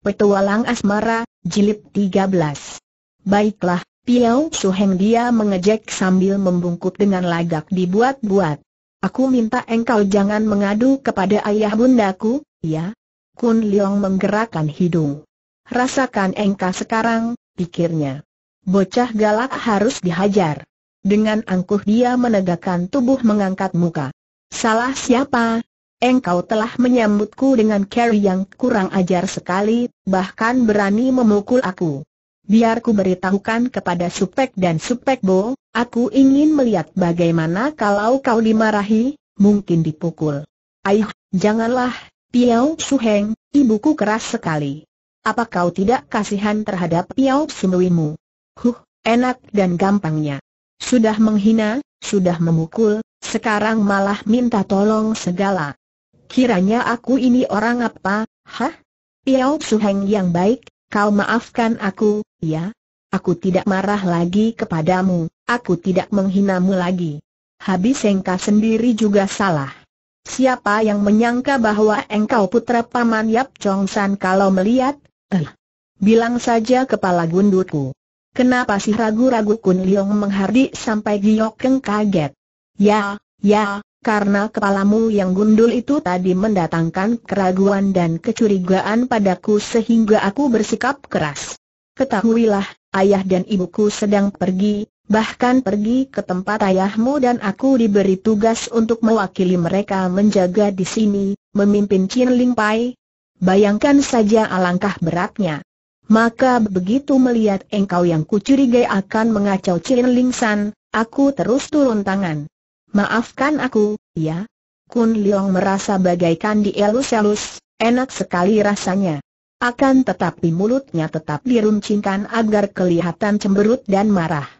Petualang Asmara, Jilid 13 Baiklah, Piao Suheng dia mengejek sambil membungkuk dengan lagak dibuat-buat. Aku minta engkau jangan mengadu kepada ayah bundaku, ya? Kun Liang menggerakkan hidung. Rasakan engkau sekarang, pikirnya. Bocah galak harus dihajar. Dengan angkuh dia menegakkan tubuh mengangkat muka. Salah siapa, engkau telah menyambutku dengan cara yang kurang ajar sekali, bahkan berani memukul aku. Biar ku beritahukan kepada Supek dan Supek Bo, aku ingin melihat bagaimana kalau kau dimarahi, mungkin dipukul. Aih, janganlah, Piao Su Heng, ibuku keras sekali. Apa kau tidak kasihan terhadap Piao Sunuimu? Huh, enak dan gampangnya. Sudah menghina, sudah memukul, sekarang malah minta tolong segala. Kiranya aku ini orang apa, hah? Piao Suheng yang baik, kau maafkan aku, ya? Aku tidak marah lagi kepadamu, aku tidak menghinamu lagi. Habis engkau sendiri juga salah. Siapa yang menyangka bahwa engkau putra paman Yap Chong San kalau melihat, eh, bilang saja kepala gundutku. Kenapa sih ragu-ragu Kun Liong menghardik sampai Giok Keng kaget? Ya, ya, karena kepalamu yang gundul itu tadi mendatangkan keraguan dan kecurigaan padaku sehingga aku bersikap keras. Ketahuilah, ayah dan ibuku sedang pergi, bahkan pergi ke tempat ayahmu dan aku diberi tugas untuk mewakili mereka menjaga di sini, memimpin Chin Ling Pai. Bayangkan saja alangkah beratnya. Maka begitu melihat engkau yang kucurigai akan mengacau Chin Ling San, aku terus turun tangan. Maafkan aku, ya. Kun Leong merasa bagaikan dielus-elus, enak sekali rasanya. Akan tetapi mulutnya tetap diruncingkan agar kelihatan cemberut dan marah.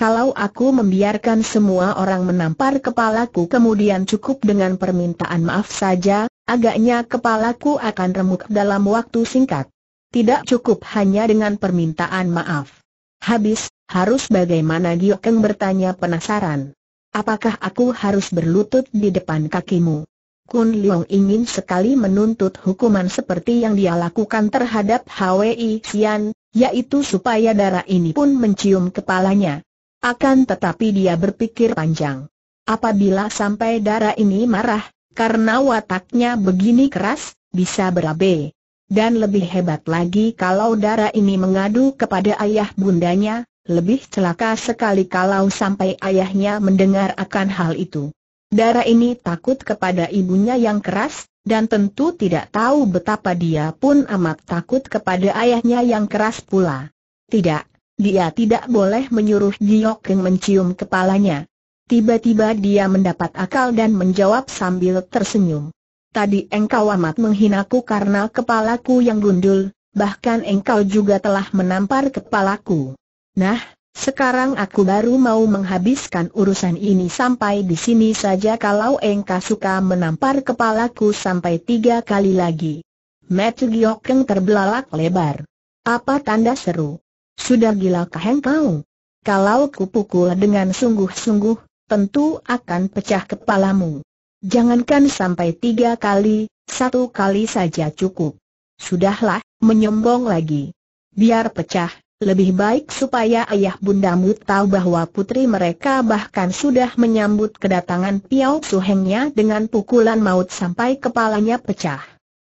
Kalau aku membiarkan semua orang menampar kepalaku kemudian cukup dengan permintaan maaf saja, agaknya kepalaku akan remuk dalam waktu singkat. Tidak cukup hanya dengan permintaan maaf. Habis, harus bagaimana Giokeng bertanya penasaran. Apakah aku harus berlutut di depan kakimu? Kun Liang ingin sekali menuntut hukuman seperti yang dia lakukan terhadap Hwi Xian, yaitu supaya darah ini pun mencium kepalanya. Akan tetapi dia berpikir panjang. Apabila sampai darah ini marah, karena wataknya begini keras, bisa berabe. Dan lebih hebat lagi kalau darah ini mengadu kepada ayah bundanya, lebih celaka sekali kalau sampai ayahnya mendengar akan hal itu. Dara ini takut kepada ibunya yang keras, dan tentu tidak tahu betapa dia pun amat takut kepada ayahnya yang keras pula. Tidak, dia tidak boleh menyuruh Giok yang mencium kepalanya. Tiba-tiba dia mendapat akal dan menjawab sambil tersenyum. Tadi engkau amat menghinaku karena kepalaku yang gundul, bahkan engkau juga telah menampar kepalaku. Nah, sekarang aku baru mau menghabiskan urusan ini sampai di sini saja kalau engkau suka menampar kepalaku sampai tiga kali lagi. Matthew Giokeng terbelalak lebar. Apa tanda seru? Sudah gila kah engkau? Kalau kupukul dengan sungguh-sungguh, tentu akan pecah kepalamu. Jangankan sampai tiga kali, satu kali saja cukup. Sudahlah, menyombong lagi. Biar pecah, lebih baik supaya ayah bundamu tahu bahwa putri mereka bahkan sudah menyambut kedatangan Piao Suhengnya dengan pukulan maut sampai kepalanya pecah.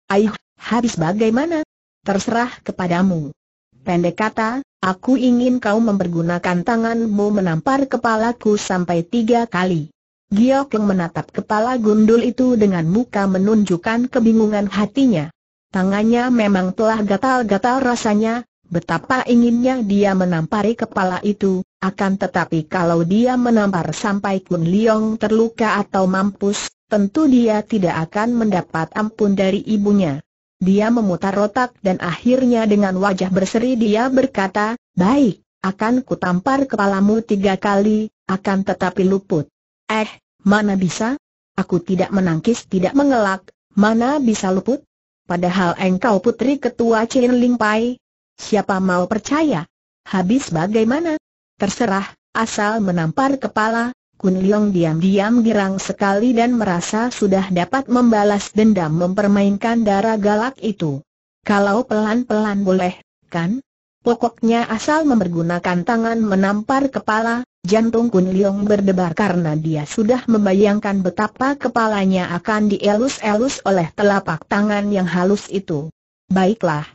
Ayuh, habis bagaimana? Terserah kepadamu. Pendek kata, aku ingin kau mempergunakan tanganmu menampar kepalaku sampai tiga kali. Giok yang menatap kepala gundul itu dengan muka menunjukkan kebingungan hatinya. Tangannya memang telah gatal-gatal rasanya, Betapa inginnya dia menampari kepala itu, akan tetapi kalau dia menampar sampai Kun Liong terluka atau mampus, tentu dia tidak akan mendapat ampun dari ibunya. Dia memutar otak dan akhirnya dengan wajah berseri dia berkata, Baik, akan kutampar kepalamu tiga kali, akan tetapi luput. Eh, mana bisa? Aku tidak menangkis tidak mengelak, mana bisa luput? Padahal engkau putri ketua Chin Ling Pai, Siapa mau percaya? Habis bagaimana? Terserah, asal menampar kepala, Kun Leong diam-diam girang sekali dan merasa sudah dapat membalas dendam mempermainkan darah galak itu. Kalau pelan-pelan boleh, kan? Pokoknya asal mempergunakan tangan menampar kepala, jantung Kun Leong berdebar karena dia sudah membayangkan betapa kepalanya akan dielus-elus oleh telapak tangan yang halus itu. Baiklah.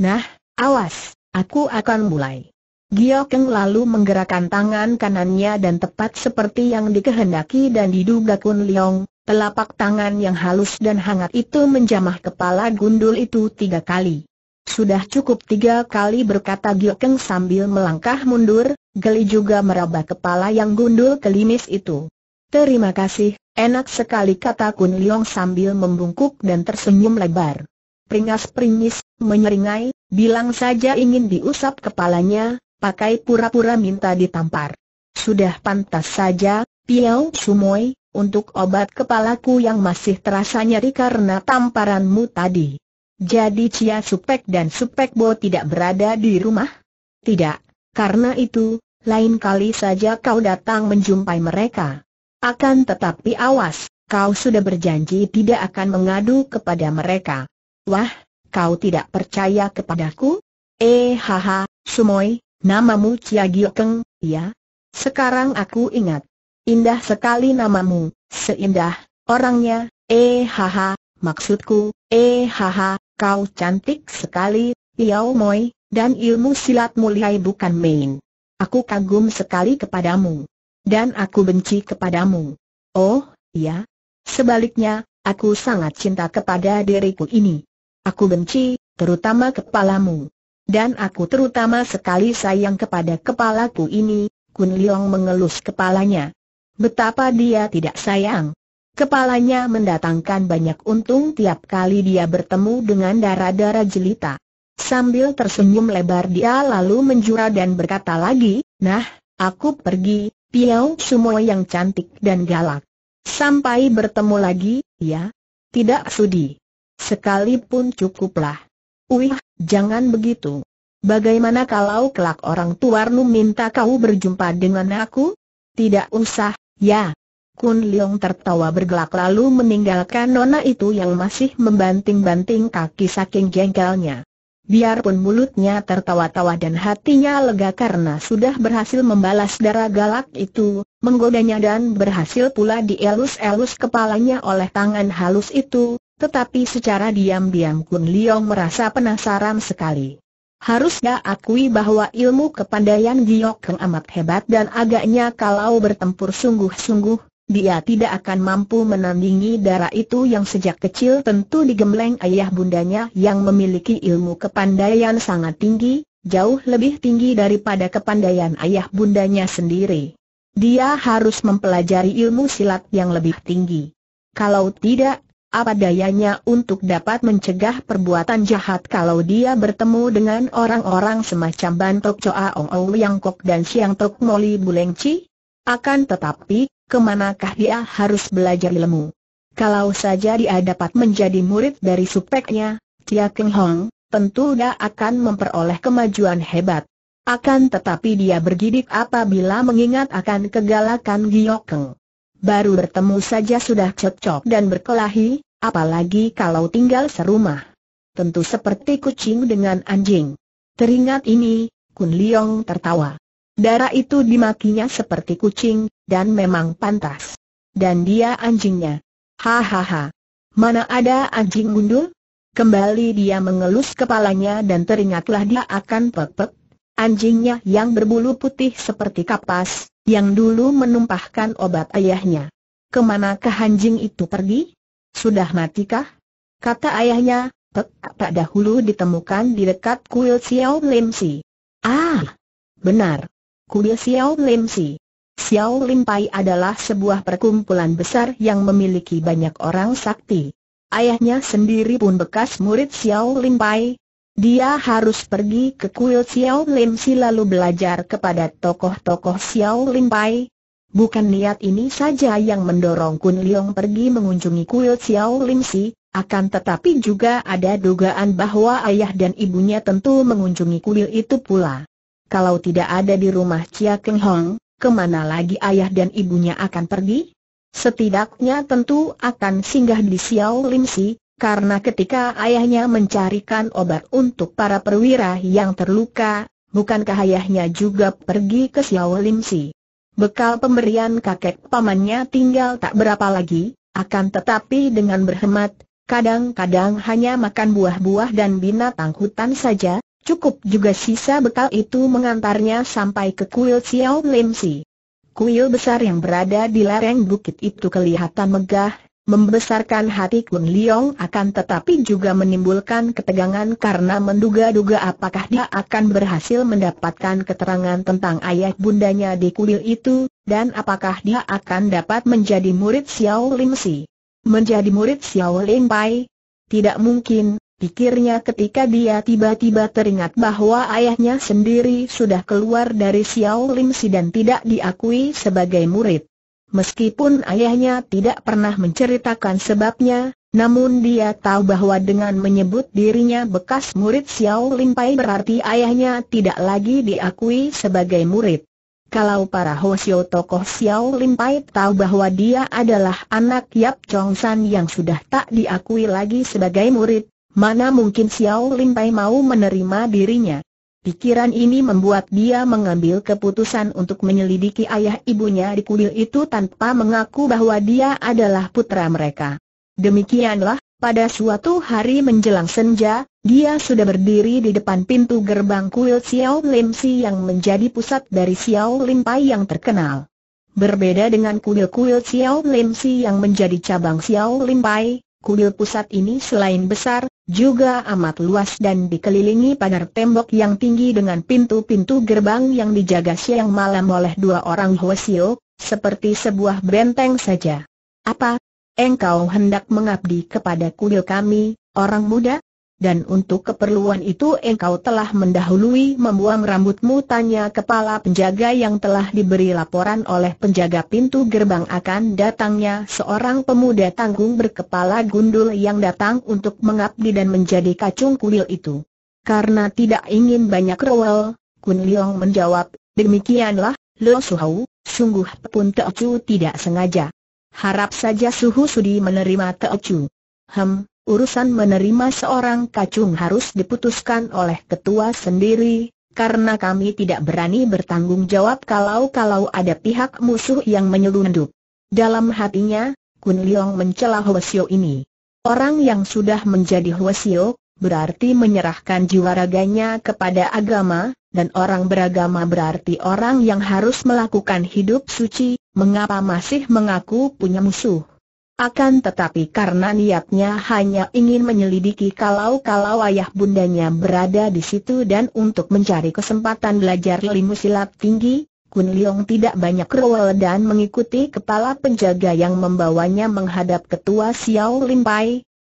Nah, Awas, aku akan mulai. Giokeng lalu menggerakkan tangan kanannya dan tepat seperti yang dikehendaki dan diduga Kun Leong, telapak tangan yang halus dan hangat itu menjamah kepala gundul itu tiga kali. Sudah cukup tiga kali berkata Giokeng sambil melangkah mundur, geli juga meraba kepala yang gundul kelimis itu. Terima kasih, enak sekali kata Kun Leong sambil membungkuk dan tersenyum lebar peringas-peringis, menyeringai, bilang saja ingin diusap kepalanya, pakai pura-pura minta ditampar. Sudah pantas saja, Piao Sumoy, untuk obat kepalaku yang masih terasa nyeri karena tamparanmu tadi. Jadi Cia Supek dan Supek Bo tidak berada di rumah? Tidak, karena itu, lain kali saja kau datang menjumpai mereka. Akan tetapi awas, kau sudah berjanji tidak akan mengadu kepada mereka. Wah, kau tidak percaya kepadaku? Eh haha, Sumoy, namamu Chia Giokeng, ya? Sekarang aku ingat. Indah sekali namamu, seindah, orangnya, eh haha, maksudku, eh haha, kau cantik sekali, Yao Moy, dan ilmu silat mulai bukan main. Aku kagum sekali kepadamu. Dan aku benci kepadamu. Oh, ya. Sebaliknya, aku sangat cinta kepada diriku ini. Aku benci, terutama kepalamu. Dan aku terutama sekali sayang kepada kepalaku ini, Kun Liong mengelus kepalanya. Betapa dia tidak sayang. Kepalanya mendatangkan banyak untung tiap kali dia bertemu dengan darah-darah jelita. Sambil tersenyum lebar dia lalu menjura dan berkata lagi, Nah, aku pergi, Piau semua yang cantik dan galak. Sampai bertemu lagi, ya? Tidak sudi sekalipun cukuplah. Wih, jangan begitu. Bagaimana kalau kelak orang tuarnu minta kau berjumpa dengan aku? Tidak usah, ya. Kun Leong tertawa bergelak lalu meninggalkan nona itu yang masih membanting-banting kaki saking jengkelnya. Biarpun mulutnya tertawa-tawa dan hatinya lega karena sudah berhasil membalas darah galak itu, menggodanya dan berhasil pula dielus-elus kepalanya oleh tangan halus itu, tetapi secara diam-diam Kun Liong merasa penasaran sekali. Harusnya akui bahwa ilmu kepandaian Giok Keng amat hebat dan agaknya kalau bertempur sungguh-sungguh, dia tidak akan mampu menandingi darah itu yang sejak kecil tentu digembleng ayah bundanya yang memiliki ilmu kepandaian sangat tinggi, jauh lebih tinggi daripada kepandaian ayah bundanya sendiri. Dia harus mempelajari ilmu silat yang lebih tinggi. Kalau tidak, apa dayanya untuk dapat mencegah perbuatan jahat kalau dia bertemu dengan orang-orang semacam Bantok Choa Ong Ong Yang Kok dan Siang Tok Moli Chi? Akan tetapi, kemanakah dia harus belajar ilmu? Kalau saja dia dapat menjadi murid dari supeknya, Tia Keng Hong, tentu dia akan memperoleh kemajuan hebat. Akan tetapi dia bergidik apabila mengingat akan kegalakan Giyok Keng baru bertemu saja sudah cocok dan berkelahi, apalagi kalau tinggal serumah. Tentu seperti kucing dengan anjing. Teringat ini, Kun Leong tertawa. Darah itu dimakinya seperti kucing, dan memang pantas. Dan dia anjingnya. Hahaha. Mana ada anjing gundul? Kembali dia mengelus kepalanya dan teringatlah dia akan pepek, Anjingnya yang berbulu putih seperti kapas, yang dulu menumpahkan obat ayahnya. Kemanakah anjing itu pergi? Sudah matikah? Kata ayahnya, tak dahulu ditemukan di dekat kuil Xiao Lim Si. Ah, benar. Kuil Xiao Lim Si. Xiao Lim Pai adalah sebuah perkumpulan besar yang memiliki banyak orang sakti. Ayahnya sendiri pun bekas murid Xiao Lim Pai, dia harus pergi ke kuil Xiao Lim Si lalu belajar kepada tokoh-tokoh Xiao Lim Pai. Bukan niat ini saja yang mendorong Kun Leong pergi mengunjungi kuil Xiao Lim Si, akan tetapi juga ada dugaan bahwa ayah dan ibunya tentu mengunjungi kuil itu pula. Kalau tidak ada di rumah Chia Keng Hong, kemana lagi ayah dan ibunya akan pergi? Setidaknya tentu akan singgah di Xiao Lim Si, karena ketika ayahnya mencarikan obat untuk para perwira yang terluka, bukankah ayahnya juga pergi ke Xiao Si? Bekal pemberian kakek pamannya tinggal tak berapa lagi, akan tetapi dengan berhemat, kadang-kadang hanya makan buah-buah dan binatang hutan saja, cukup juga sisa bekal itu mengantarnya sampai ke kuil Xiao Si. Kuil besar yang berada di lereng bukit itu kelihatan megah, membesarkan hati Kun Leong akan tetapi juga menimbulkan ketegangan karena menduga-duga apakah dia akan berhasil mendapatkan keterangan tentang ayah bundanya di kuil itu, dan apakah dia akan dapat menjadi murid Xiao Lim Si. Menjadi murid Xiao Lim Pai? Tidak mungkin, pikirnya ketika dia tiba-tiba teringat bahwa ayahnya sendiri sudah keluar dari Xiao Lim dan tidak diakui sebagai murid. Meskipun ayahnya tidak pernah menceritakan sebabnya, namun dia tahu bahwa dengan menyebut dirinya bekas murid Xiao Pai berarti ayahnya tidak lagi diakui sebagai murid. Kalau para hosioto tokoh Xiao Pai tahu bahwa dia adalah anak Yap Chong San yang sudah tak diakui lagi sebagai murid, mana mungkin Xiao Pai mau menerima dirinya. Pikiran ini membuat dia mengambil keputusan untuk menyelidiki ayah ibunya di kuil itu tanpa mengaku bahwa dia adalah putra mereka. Demikianlah, pada suatu hari menjelang senja, dia sudah berdiri di depan pintu gerbang kuil Xiao Lim Si yang menjadi pusat dari Xiao Lim Pai yang terkenal. Berbeda dengan kuil-kuil Xiao Lim Si yang menjadi cabang Xiao Lim Pai, kuil pusat ini selain besar, juga amat luas dan dikelilingi pagar tembok yang tinggi dengan pintu-pintu gerbang yang dijaga siang malam oleh dua orang Hwasio, seperti sebuah benteng saja. Apa? Engkau hendak mengabdi kepada kuil kami, orang muda? Dan untuk keperluan itu engkau telah mendahului membuang rambutmu tanya kepala penjaga yang telah diberi laporan oleh penjaga pintu gerbang akan datangnya seorang pemuda tanggung berkepala gundul yang datang untuk mengabdi dan menjadi kacung kuil itu. Karena tidak ingin banyak rewel, Kun Leong menjawab, demikianlah, Lo Suhau, sungguh pun Teocu tidak sengaja. Harap saja Suhu Sudi menerima Teocu. Hem, urusan menerima seorang kacung harus diputuskan oleh ketua sendiri, karena kami tidak berani bertanggung jawab kalau-kalau ada pihak musuh yang menyelundup. Dalam hatinya, Kun Leong mencela Hwasyo ini. Orang yang sudah menjadi Hwasyo, berarti menyerahkan jiwa raganya kepada agama, dan orang beragama berarti orang yang harus melakukan hidup suci, mengapa masih mengaku punya musuh? Akan tetapi karena niatnya hanya ingin menyelidiki kalau-kalau ayah bundanya berada di situ dan untuk mencari kesempatan belajar ilmu silat tinggi, Kun Liong tidak banyak rewel dan mengikuti kepala penjaga yang membawanya menghadap ketua Xiao Lim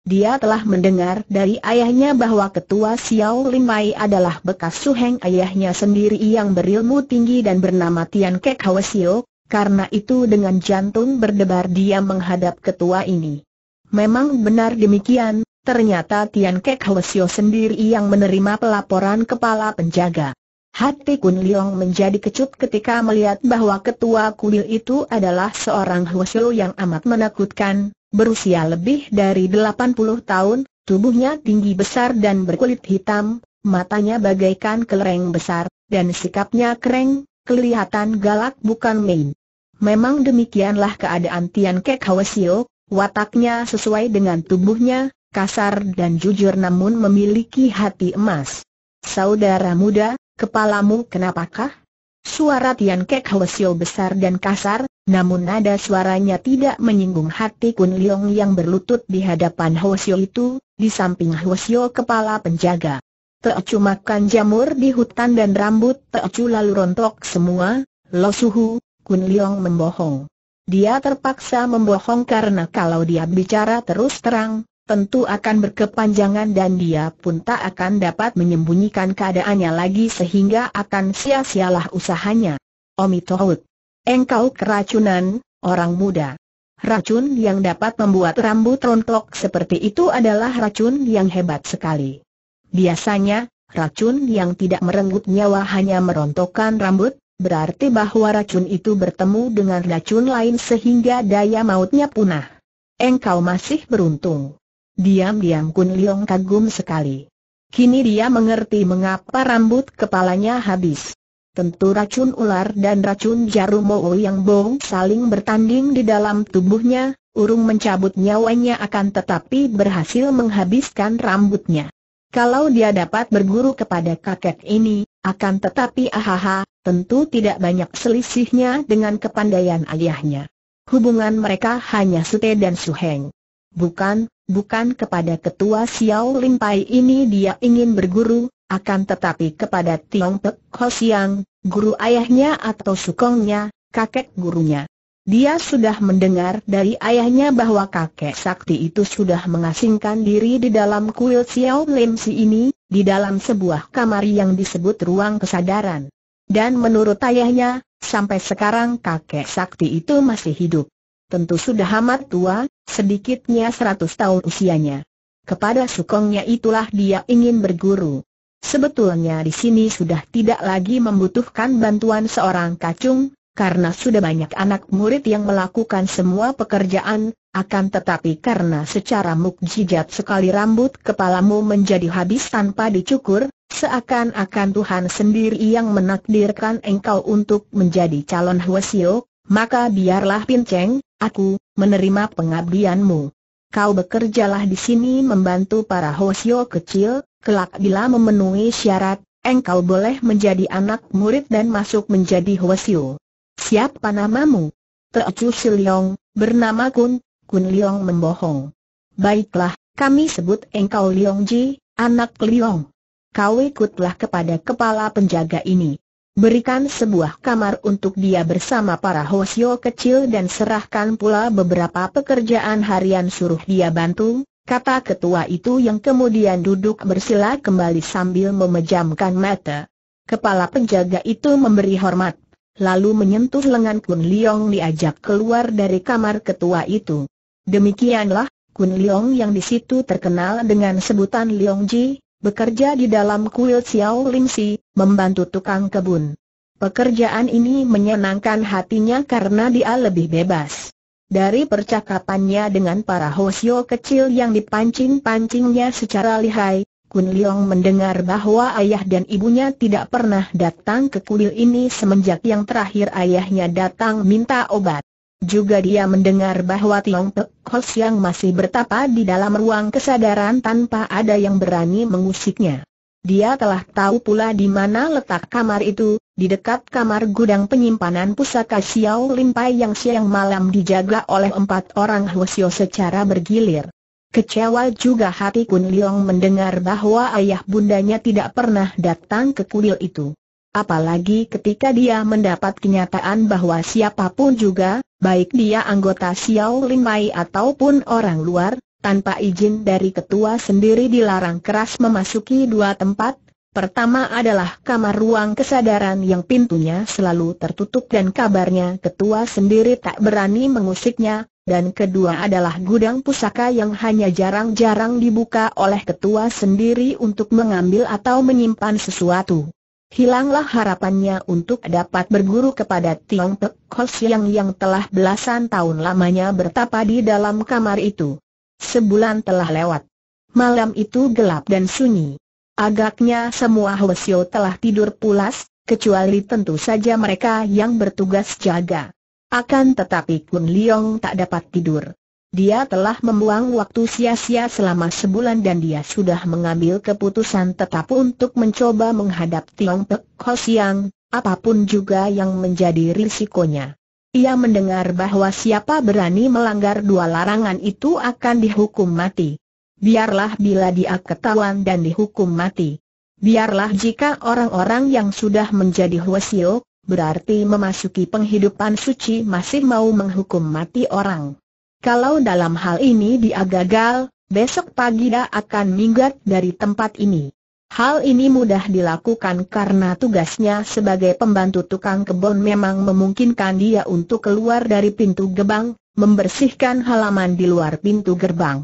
Dia telah mendengar dari ayahnya bahwa ketua Xiao Lim adalah bekas suheng ayahnya sendiri yang berilmu tinggi dan bernama Tian Kek Hwasiok. Karena itu dengan jantung berdebar dia menghadap ketua ini. Memang benar demikian, ternyata Tian Kek Hwesyo sendiri yang menerima pelaporan kepala penjaga. Hati Kun Liong menjadi kecut ketika melihat bahwa ketua kuil itu adalah seorang Hwesyo yang amat menakutkan, berusia lebih dari 80 tahun, tubuhnya tinggi besar dan berkulit hitam, matanya bagaikan kelereng besar, dan sikapnya kering, kelihatan galak bukan main. Memang demikianlah keadaan Tian Kek Hwasio, wataknya sesuai dengan tubuhnya, kasar dan jujur namun memiliki hati emas. Saudara muda, kepalamu kenapakah? Suara Tian Kek Hwasio besar dan kasar, namun nada suaranya tidak menyinggung hati Kun Leong yang berlutut di hadapan Hwasio itu, di samping Hwasio kepala penjaga. Teocu makan jamur di hutan dan rambut Teocu lalu rontok semua, Lo Suhu, Kun Leong membohong. Dia terpaksa membohong karena kalau dia bicara terus terang, tentu akan berkepanjangan dan dia pun tak akan dapat menyembunyikan keadaannya lagi sehingga akan sia-sialah usahanya. Omi Tohut, engkau keracunan, orang muda. Racun yang dapat membuat rambut rontok seperti itu adalah racun yang hebat sekali. Biasanya, racun yang tidak merenggut nyawa hanya merontokkan rambut, berarti bahwa racun itu bertemu dengan racun lain sehingga daya mautnya punah. Engkau masih beruntung. Diam-diam Kun Liong kagum sekali. Kini dia mengerti mengapa rambut kepalanya habis. Tentu racun ular dan racun jarum Mo yang bong saling bertanding di dalam tubuhnya, urung mencabut nyawanya akan tetapi berhasil menghabiskan rambutnya. Kalau dia dapat berguru kepada kakek ini, akan tetapi ahaha, tentu tidak banyak selisihnya dengan kepandaian ayahnya. Hubungan mereka hanya Sute dan Suheng. Bukan, bukan kepada ketua Xiao Limpai ini dia ingin berguru, akan tetapi kepada Tiong Pek Ho Siang, guru ayahnya atau sukongnya, kakek gurunya. Dia sudah mendengar dari ayahnya bahwa kakek sakti itu sudah mengasingkan diri di dalam kuil Xiao Lim Si ini, di dalam sebuah kamar yang disebut ruang kesadaran. Dan menurut ayahnya, sampai sekarang kakek sakti itu masih hidup. Tentu sudah amat tua, sedikitnya seratus tahun usianya. Kepada sukongnya itulah dia ingin berguru. Sebetulnya di sini sudah tidak lagi membutuhkan bantuan seorang kacung, karena sudah banyak anak murid yang melakukan semua pekerjaan, akan tetapi karena secara mukjizat sekali rambut kepalamu menjadi habis tanpa dicukur, seakan-akan Tuhan sendiri yang menakdirkan engkau untuk menjadi calon Hwasio, maka biarlah pinceng, aku, menerima pengabdianmu. Kau bekerjalah di sini membantu para Hwasio kecil, kelak bila memenuhi syarat, engkau boleh menjadi anak murid dan masuk menjadi Hwasio. Siapa namamu? Teocu Siliong, bernama Kun, Kun Liong membohong. Baiklah, kami sebut engkau Liong Ji, anak Liong. Kau ikutlah kepada kepala penjaga ini. Berikan sebuah kamar untuk dia bersama para hosio kecil dan serahkan pula beberapa pekerjaan harian suruh dia bantu, kata ketua itu yang kemudian duduk bersila kembali sambil memejamkan mata. Kepala penjaga itu memberi hormat lalu menyentuh lengan Kun Liong diajak keluar dari kamar ketua itu. Demikianlah, Kun Liong yang di situ terkenal dengan sebutan Liong Ji, bekerja di dalam kuil Xiao Lim Si, membantu tukang kebun. Pekerjaan ini menyenangkan hatinya karena dia lebih bebas. Dari percakapannya dengan para hosio kecil yang dipancing-pancingnya secara lihai, Kun Leong mendengar bahwa ayah dan ibunya tidak pernah datang ke kuil ini semenjak yang terakhir ayahnya datang minta obat. Juga dia mendengar bahwa Tiong Pe, Hos yang masih bertapa di dalam ruang kesadaran tanpa ada yang berani mengusiknya. Dia telah tahu pula di mana letak kamar itu, di dekat kamar gudang penyimpanan pusaka Xiao Limpai yang siang malam dijaga oleh empat orang Hwasyo secara bergilir. Kecewa juga hati Kun Liong mendengar bahwa ayah bundanya tidak pernah datang ke kuil itu. Apalagi ketika dia mendapat kenyataan bahwa siapapun juga, baik dia anggota Xiao Ling ataupun orang luar, tanpa izin dari ketua sendiri dilarang keras memasuki dua tempat. Pertama adalah kamar ruang kesadaran yang pintunya selalu tertutup dan kabarnya ketua sendiri tak berani mengusiknya, dan kedua adalah gudang pusaka yang hanya jarang-jarang dibuka oleh ketua sendiri untuk mengambil atau menyimpan sesuatu. Hilanglah harapannya untuk dapat berguru kepada Tiong Pek Kos yang yang telah belasan tahun lamanya bertapa di dalam kamar itu. Sebulan telah lewat. Malam itu gelap dan sunyi. Agaknya semua Hwasyo telah tidur pulas, kecuali tentu saja mereka yang bertugas jaga. Akan tetapi Kun Liong tak dapat tidur. Dia telah membuang waktu sia-sia selama sebulan dan dia sudah mengambil keputusan tetap untuk mencoba menghadap Tiong Pek Ho Siang, apapun juga yang menjadi risikonya. Ia mendengar bahwa siapa berani melanggar dua larangan itu akan dihukum mati. Biarlah bila dia ketahuan dan dihukum mati. Biarlah jika orang-orang yang sudah menjadi Hwasio, berarti memasuki penghidupan suci masih mau menghukum mati orang. Kalau dalam hal ini dia gagal, besok pagi dia akan minggat dari tempat ini. Hal ini mudah dilakukan karena tugasnya sebagai pembantu tukang kebun memang memungkinkan dia untuk keluar dari pintu gerbang, membersihkan halaman di luar pintu gerbang.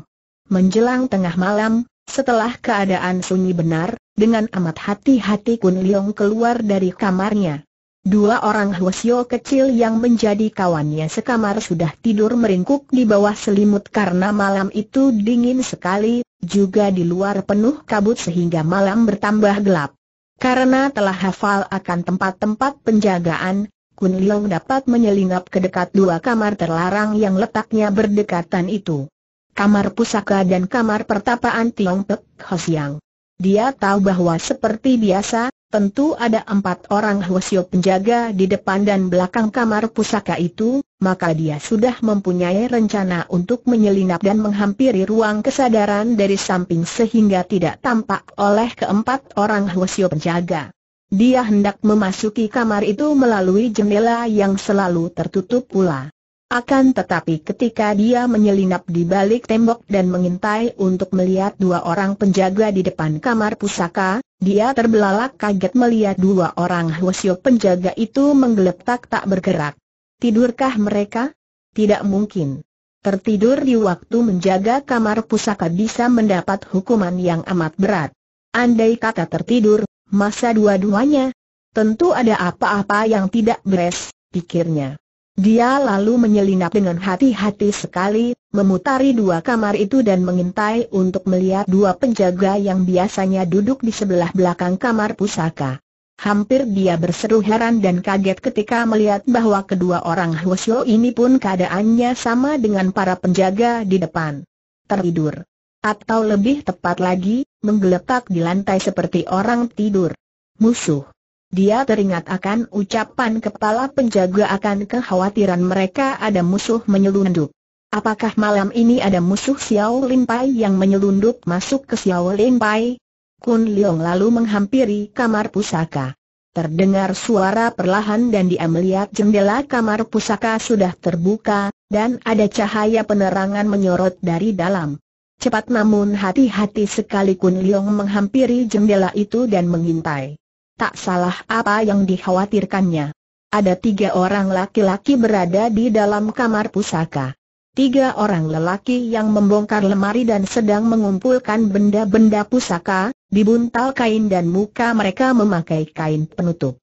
Menjelang tengah malam, setelah keadaan sunyi benar, dengan amat hati-hati Kun Liong keluar dari kamarnya. Dua orang Hwasyo kecil yang menjadi kawannya sekamar sudah tidur meringkuk di bawah selimut karena malam itu dingin sekali, juga di luar penuh kabut sehingga malam bertambah gelap. Karena telah hafal akan tempat-tempat penjagaan, Kun Liong dapat menyelinap ke dekat dua kamar terlarang yang letaknya berdekatan itu. Kamar pusaka dan kamar pertapaan Tiong Pek Hosiang. Dia tahu bahwa seperti biasa, Tentu ada empat orang Hwasyo penjaga di depan dan belakang kamar pusaka itu, maka dia sudah mempunyai rencana untuk menyelinap dan menghampiri ruang kesadaran dari samping sehingga tidak tampak oleh keempat orang Hwasyo penjaga. Dia hendak memasuki kamar itu melalui jendela yang selalu tertutup pula. Akan tetapi ketika dia menyelinap di balik tembok dan mengintai untuk melihat dua orang penjaga di depan kamar pusaka, dia terbelalak kaget melihat dua orang Hwasyo penjaga itu menggeletak tak bergerak. Tidurkah mereka? Tidak mungkin. Tertidur di waktu menjaga kamar pusaka bisa mendapat hukuman yang amat berat. Andai kata tertidur, masa dua-duanya? Tentu ada apa-apa yang tidak beres, pikirnya. Dia lalu menyelinap dengan hati-hati sekali, memutari dua kamar itu dan mengintai untuk melihat dua penjaga yang biasanya duduk di sebelah belakang kamar pusaka. Hampir dia berseru heran dan kaget ketika melihat bahwa kedua orang Hwasyo ini pun keadaannya sama dengan para penjaga di depan. Tertidur. Atau lebih tepat lagi, menggeletak di lantai seperti orang tidur. Musuh. Dia teringat akan ucapan kepala penjaga akan kekhawatiran mereka ada musuh menyelundup. Apakah malam ini ada musuh Xiao Lin Pai yang menyelundup masuk ke Xiao Lin Pai? Kun Leong lalu menghampiri kamar pusaka. Terdengar suara perlahan dan dia melihat jendela kamar pusaka sudah terbuka, dan ada cahaya penerangan menyorot dari dalam. Cepat namun hati-hati sekali Kun Leong menghampiri jendela itu dan mengintai tak salah apa yang dikhawatirkannya. Ada tiga orang laki-laki berada di dalam kamar pusaka. Tiga orang lelaki yang membongkar lemari dan sedang mengumpulkan benda-benda pusaka, dibuntal kain dan muka mereka memakai kain penutup.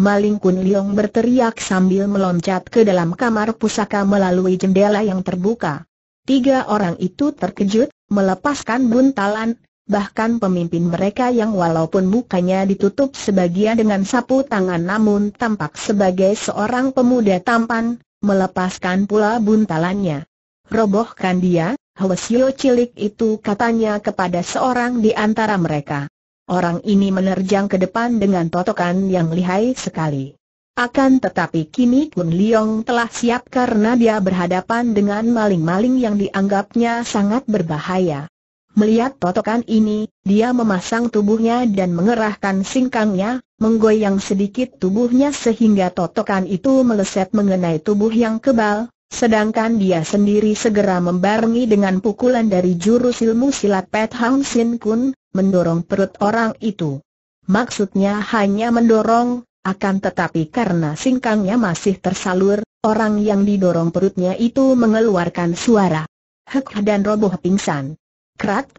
Maling Kun Liong berteriak sambil meloncat ke dalam kamar pusaka melalui jendela yang terbuka. Tiga orang itu terkejut, melepaskan buntalan, bahkan pemimpin mereka yang walaupun mukanya ditutup sebagian dengan sapu tangan namun tampak sebagai seorang pemuda tampan, melepaskan pula buntalannya. Robohkan dia, Hwasyo cilik itu katanya kepada seorang di antara mereka. Orang ini menerjang ke depan dengan totokan yang lihai sekali. Akan tetapi kini Kun Liong telah siap karena dia berhadapan dengan maling-maling yang dianggapnya sangat berbahaya. Melihat totokan ini, dia memasang tubuhnya dan mengerahkan singkangnya, menggoyang sedikit tubuhnya sehingga totokan itu meleset mengenai tubuh yang kebal, sedangkan dia sendiri segera membarengi dengan pukulan dari jurus ilmu silat Pet Hang Sin Kun, mendorong perut orang itu. Maksudnya hanya mendorong, akan tetapi karena singkangnya masih tersalur, orang yang didorong perutnya itu mengeluarkan suara. Hek dan roboh pingsan. Krak!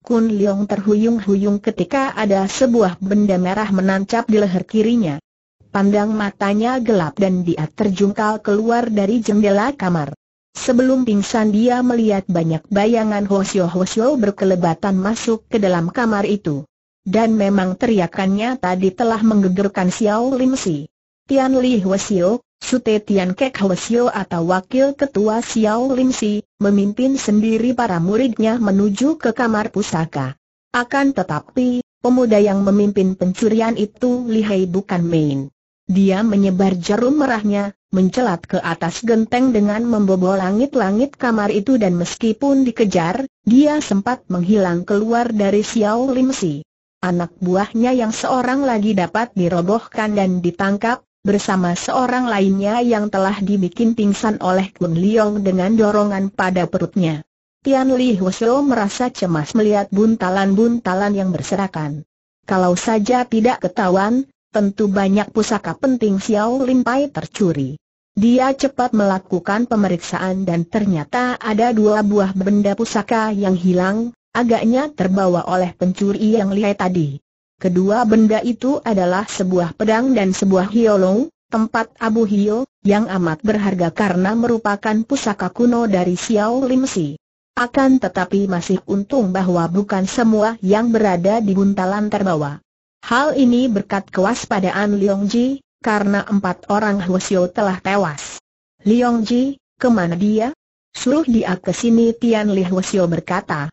Kun Leong terhuyung-huyung ketika ada sebuah benda merah menancap di leher kirinya. Pandang matanya gelap dan dia terjungkal keluar dari jendela kamar. Sebelum pingsan dia melihat banyak bayangan hosyo-hosyo berkelebatan masuk ke dalam kamar itu. Dan memang teriakannya tadi telah menggegerkan Xiao Lim Si. Tian Li Hwasio, Sute Tian Kek Hwasio atau Wakil Ketua Xiao Lim Si, memimpin sendiri para muridnya menuju ke kamar pusaka. Akan tetapi, pemuda yang memimpin pencurian itu Li lihai bukan main. Dia menyebar jarum merahnya, mencelat ke atas genteng dengan membobol langit-langit kamar itu dan meskipun dikejar, dia sempat menghilang keluar dari Xiao Lim Si. Anak buahnya yang seorang lagi dapat dirobohkan dan ditangkap, bersama seorang lainnya yang telah dibikin pingsan oleh Kun Liong dengan dorongan pada perutnya. Tian Li Hoseo merasa cemas melihat buntalan-buntalan yang berserakan. Kalau saja tidak ketahuan, tentu banyak pusaka penting Xiao Lim Pai tercuri. Dia cepat melakukan pemeriksaan dan ternyata ada dua buah benda pusaka yang hilang, agaknya terbawa oleh pencuri yang lihai tadi. Kedua benda itu adalah sebuah pedang dan sebuah hiolong, tempat Abu Hio, yang amat berharga karena merupakan pusaka kuno dari Xiao Lim Si. Akan tetapi masih untung bahwa bukan semua yang berada di buntalan terbawa. Hal ini berkat kewaspadaan Liong Ji, karena empat orang Hwasyo telah tewas. Liong Ji, kemana dia? Suruh dia ke sini Tian Li Hwasyo berkata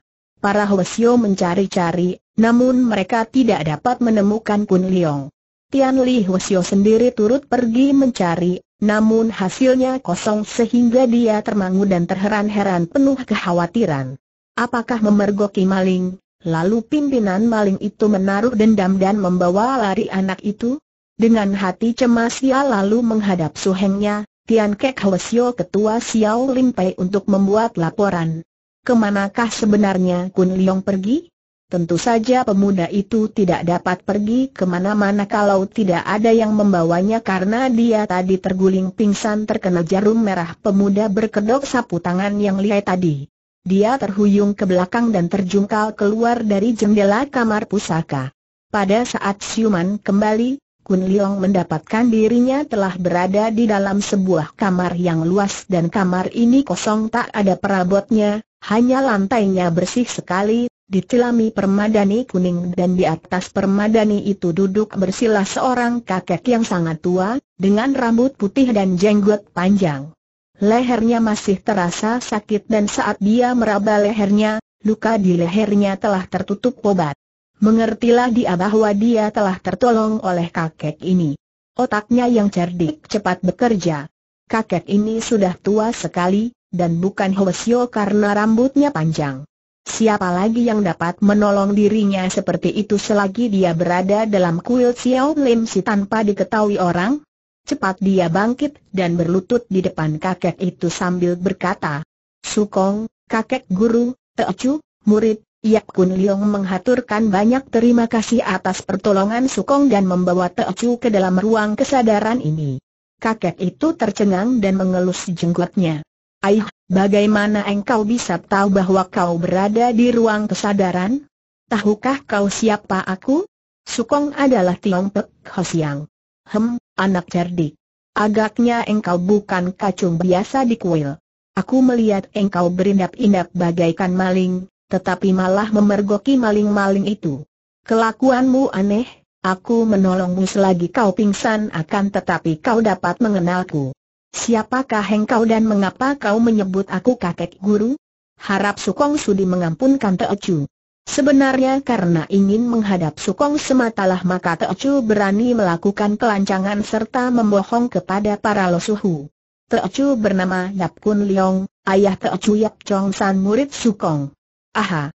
para Hwasyo mencari-cari, namun mereka tidak dapat menemukan Kun Liong. Tian Li Hwasyo sendiri turut pergi mencari, namun hasilnya kosong sehingga dia termangu dan terheran-heran penuh kekhawatiran. Apakah memergoki maling? Lalu pimpinan maling itu menaruh dendam dan membawa lari anak itu? Dengan hati cemas ia lalu menghadap suhengnya, Tian Kek Hwasyo ketua Xiao Lim untuk membuat laporan. Kemanakah sebenarnya Kun Liong pergi? Tentu saja pemuda itu tidak dapat pergi kemana-mana kalau tidak ada yang membawanya karena dia tadi terguling pingsan terkena jarum merah pemuda berkedok sapu tangan yang lihai tadi. Dia terhuyung ke belakang dan terjungkal keluar dari jendela kamar pusaka. Pada saat siuman kembali, Kun Leong mendapatkan dirinya telah berada di dalam sebuah kamar yang luas dan kamar ini kosong tak ada perabotnya, hanya lantainya bersih sekali, ditilami permadani kuning dan di atas permadani itu duduk bersila seorang kakek yang sangat tua, dengan rambut putih dan jenggot panjang. Lehernya masih terasa sakit dan saat dia meraba lehernya, luka di lehernya telah tertutup obat. Mengertilah dia bahwa dia telah tertolong oleh kakek ini. Otaknya yang cerdik cepat bekerja. Kakek ini sudah tua sekali, dan bukan Hwasyo karena rambutnya panjang. Siapa lagi yang dapat menolong dirinya seperti itu selagi dia berada dalam kuil Xiao Lim Si tanpa diketahui orang? Cepat dia bangkit dan berlutut di depan kakek itu sambil berkata, Sukong, kakek guru, Teocu, murid, Yap Kun Liong menghaturkan banyak terima kasih atas pertolongan Sukong dan membawa Teocu ke dalam ruang kesadaran ini. Kakek itu tercengang dan mengelus jenggotnya. Aih, bagaimana engkau bisa tahu bahwa kau berada di ruang kesadaran? Tahukah kau siapa aku? Sukong adalah Tiong Pek Hosiang. Hem, anak cerdik. Agaknya engkau bukan kacung biasa di kuil. Aku melihat engkau berindap-indap bagaikan maling, tetapi malah memergoki maling-maling itu. Kelakuanmu aneh, aku menolongmu selagi kau pingsan akan tetapi kau dapat mengenalku. Siapakah engkau dan mengapa kau menyebut aku kakek guru? Harap Sukong Sudi mengampunkan Teocu. Sebenarnya karena ingin menghadap Sukong sematalah maka Teocu berani melakukan kelancangan serta membohong kepada para losuhu. Teocu bernama Yap Kun Leong, ayah Teocu Yap Chong San murid Sukong. Aha!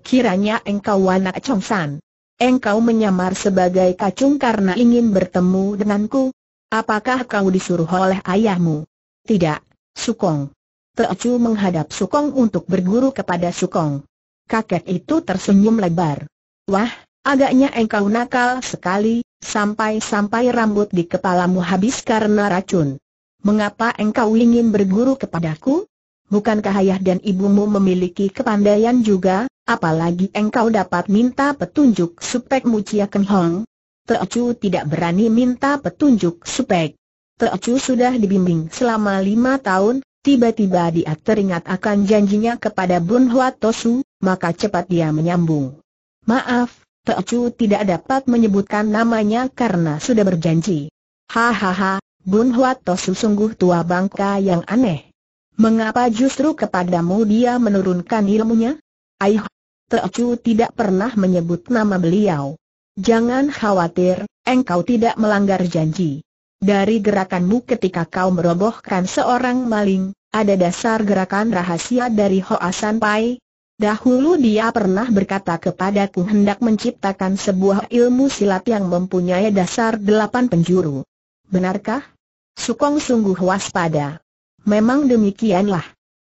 Kiranya engkau anak Chongsan. Engkau menyamar sebagai kacung karena ingin bertemu denganku? Apakah kau disuruh oleh ayahmu? Tidak, Sukong. Teocu menghadap Sukong untuk berguru kepada Sukong. Kakek itu tersenyum lebar. Wah, agaknya engkau nakal sekali, sampai-sampai rambut di kepalamu habis karena racun. Mengapa engkau ingin berguru kepadaku? bukankah ayah dan ibumu memiliki kepandaian juga, apalagi engkau dapat minta petunjuk supek Mucia Keng Hong? Teocu tidak berani minta petunjuk supek. Teocu sudah dibimbing selama lima tahun, tiba-tiba dia teringat akan janjinya kepada Bun Hwa Tosu, maka cepat dia menyambung. Maaf, Teocu tidak dapat menyebutkan namanya karena sudah berjanji. Hahaha, Bun Hwa Tosu sungguh tua bangka yang aneh. Mengapa justru kepadamu dia menurunkan ilmunya? Aih, Teocu tidak pernah menyebut nama beliau. Jangan khawatir, engkau tidak melanggar janji. Dari gerakanmu ketika kau merobohkan seorang maling, ada dasar gerakan rahasia dari Hoasan Pai. Dahulu dia pernah berkata kepadaku hendak menciptakan sebuah ilmu silat yang mempunyai dasar delapan penjuru. Benarkah? Sukong sungguh waspada. Memang demikianlah.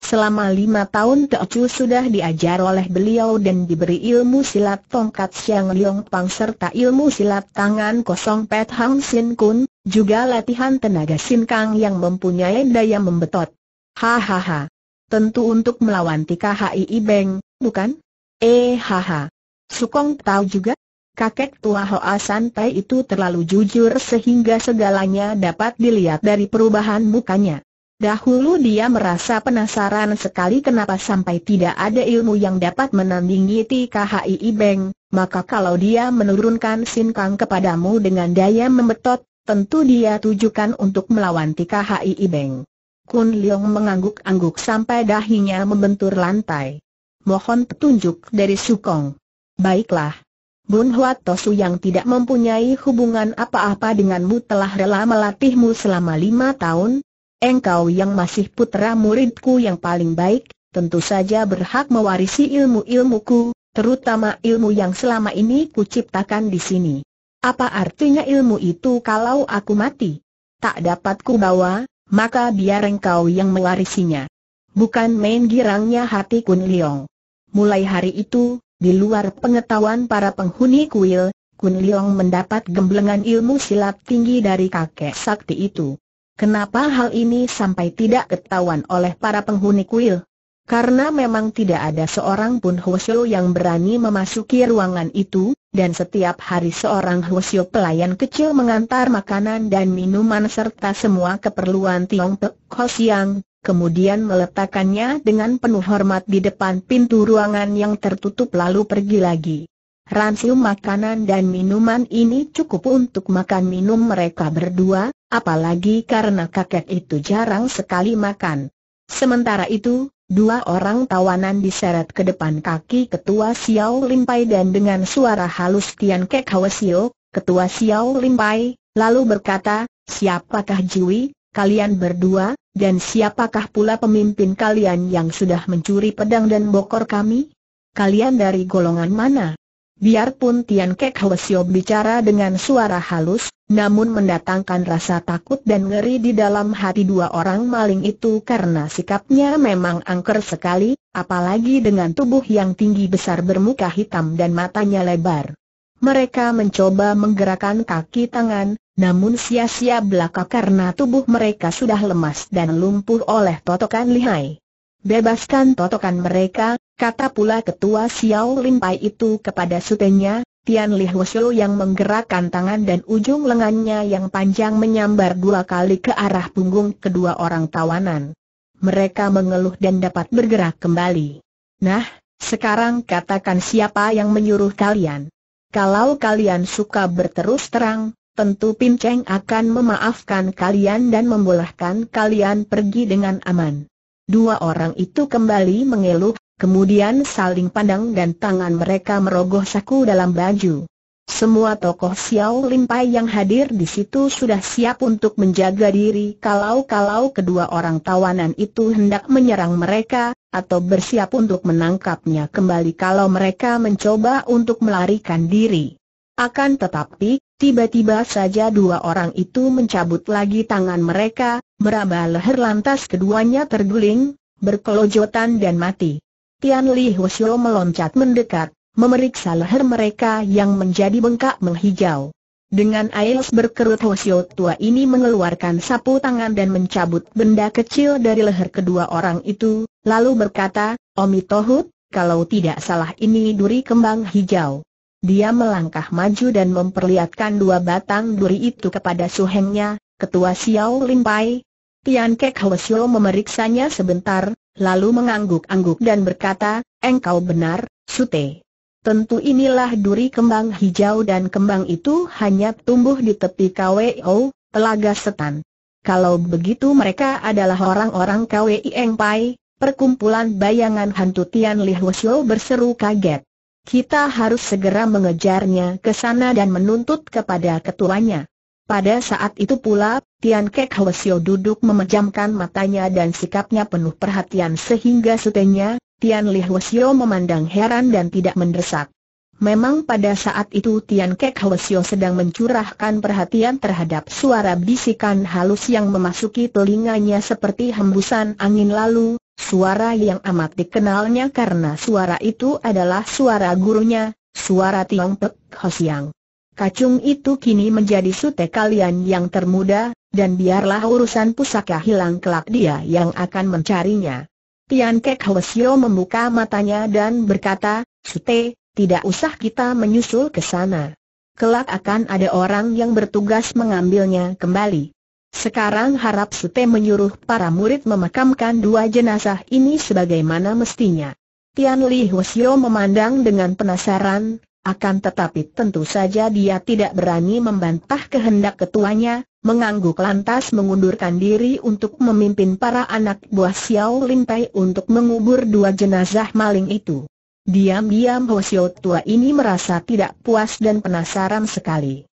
Selama lima tahun Chu sudah diajar oleh beliau dan diberi ilmu silat tongkat Siang Liong Pang serta ilmu silat tangan kosong Pet Hang Sin Kun, juga latihan tenaga Sin Kang yang mempunyai daya membetot. Hahaha. Tentu untuk melawan Tika TKHI Beng, bukan? Eh haha. Sukong tahu juga? Kakek tua Hoa Santai itu terlalu jujur sehingga segalanya dapat dilihat dari perubahan mukanya. Dahulu dia merasa penasaran sekali kenapa sampai tidak ada ilmu yang dapat menandingi TKHI Beng, maka kalau dia menurunkan Sin kepadamu dengan daya memetot, tentu dia tujukan untuk melawan TKHI Beng. Kun Leong mengangguk-angguk sampai dahinya membentur lantai. Mohon petunjuk dari Sukong. Baiklah. Bun Hwa Tosu yang tidak mempunyai hubungan apa-apa denganmu telah rela melatihmu selama lima tahun, engkau yang masih putra muridku yang paling baik, tentu saja berhak mewarisi ilmu-ilmuku, terutama ilmu yang selama ini kuciptakan di sini. Apa artinya ilmu itu kalau aku mati? Tak dapat ku bawa, maka biar engkau yang mewarisinya. Bukan main girangnya hati Kun Liong. Mulai hari itu, di luar pengetahuan para penghuni kuil, Kun Liong mendapat gemblengan ilmu silat tinggi dari kakek sakti itu. Kenapa hal ini sampai tidak ketahuan oleh para penghuni kuil? Karena memang tidak ada seorang pun Hwasyo yang berani memasuki ruangan itu, dan setiap hari seorang Hwasyo pelayan kecil mengantar makanan dan minuman serta semua keperluan Tiong Pek Hosiang, kemudian meletakkannya dengan penuh hormat di depan pintu ruangan yang tertutup lalu pergi lagi. Ransum makanan dan minuman ini cukup untuk makan minum mereka berdua, apalagi karena kakek itu jarang sekali makan. Sementara itu, dua orang tawanan diseret ke depan kaki ketua Xiao Limpai dan dengan suara halus Tian Kek Hwasio, ketua Xiao Limpai, lalu berkata, siapakah Jiwi, kalian berdua, dan siapakah pula pemimpin kalian yang sudah mencuri pedang dan bokor kami? Kalian dari golongan mana? Biarpun Tian Kek Hwesio bicara dengan suara halus, namun mendatangkan rasa takut dan ngeri di dalam hati dua orang maling itu karena sikapnya memang angker sekali, apalagi dengan tubuh yang tinggi besar bermuka hitam dan matanya lebar. Mereka mencoba menggerakkan kaki tangan, namun sia-sia belaka karena tubuh mereka sudah lemas dan lumpuh oleh totokan lihai. Bebaskan totokan mereka, kata pula ketua Xiao Limpai itu kepada sutenya, Tian Li Hwasyo yang menggerakkan tangan dan ujung lengannya yang panjang menyambar dua kali ke arah punggung kedua orang tawanan. Mereka mengeluh dan dapat bergerak kembali. Nah, sekarang katakan siapa yang menyuruh kalian. Kalau kalian suka berterus terang, tentu Pin Cheng akan memaafkan kalian dan membolehkan kalian pergi dengan aman. Dua orang itu kembali mengeluh, kemudian saling pandang dan tangan mereka merogoh saku dalam baju. Semua tokoh Xiao Limpai yang hadir di situ sudah siap untuk menjaga diri kalau-kalau kedua orang tawanan itu hendak menyerang mereka, atau bersiap untuk menangkapnya kembali kalau mereka mencoba untuk melarikan diri. Akan tetapi, Tiba-tiba saja dua orang itu mencabut lagi tangan mereka, meraba leher lantas keduanya terguling, berkelojotan dan mati. Tian Li Hoshiro meloncat mendekat, memeriksa leher mereka yang menjadi bengkak menghijau. Dengan air berkerut Hoshio tua ini mengeluarkan sapu tangan dan mencabut benda kecil dari leher kedua orang itu, lalu berkata, Omi Tohut, kalau tidak salah ini duri kembang hijau. Dia melangkah maju dan memperlihatkan dua batang duri itu kepada suhengnya, ketua Xiao Lin Pai. Tian Kek Hwesyo memeriksanya sebentar, lalu mengangguk-angguk dan berkata, engkau benar, Sute. Tentu inilah duri kembang hijau dan kembang itu hanya tumbuh di tepi KWO, Telaga Setan. Kalau begitu mereka adalah orang-orang KWI Eng Pai, perkumpulan bayangan hantu Tian Li Hwesyo berseru kaget. Kita harus segera mengejarnya ke sana dan menuntut kepada ketuanya. Pada saat itu pula, Tian Kek Hwasyo duduk memejamkan matanya dan sikapnya penuh perhatian sehingga sutenya, Tian Li Hwasyo memandang heran dan tidak mendesak. Memang pada saat itu Tian Kek Hwasyo sedang mencurahkan perhatian terhadap suara bisikan halus yang memasuki telinganya seperti hembusan angin lalu, suara yang amat dikenalnya karena suara itu adalah suara gurunya, suara Tiong Pek Hosiang. Kacung itu kini menjadi sute kalian yang termuda, dan biarlah urusan pusaka hilang kelak dia yang akan mencarinya. Tian Kek Hwasyo membuka matanya dan berkata, Sute, tidak usah kita menyusul ke sana. Kelak akan ada orang yang bertugas mengambilnya kembali. Sekarang harap Sute menyuruh para murid memakamkan dua jenazah ini sebagaimana mestinya. Tian Li Hwasyo memandang dengan penasaran, akan tetapi tentu saja dia tidak berani membantah kehendak ketuanya, mengangguk lantas mengundurkan diri untuk memimpin para anak buah Xiao Limpai untuk mengubur dua jenazah maling itu. Diam-diam Hwasyo tua ini merasa tidak puas dan penasaran sekali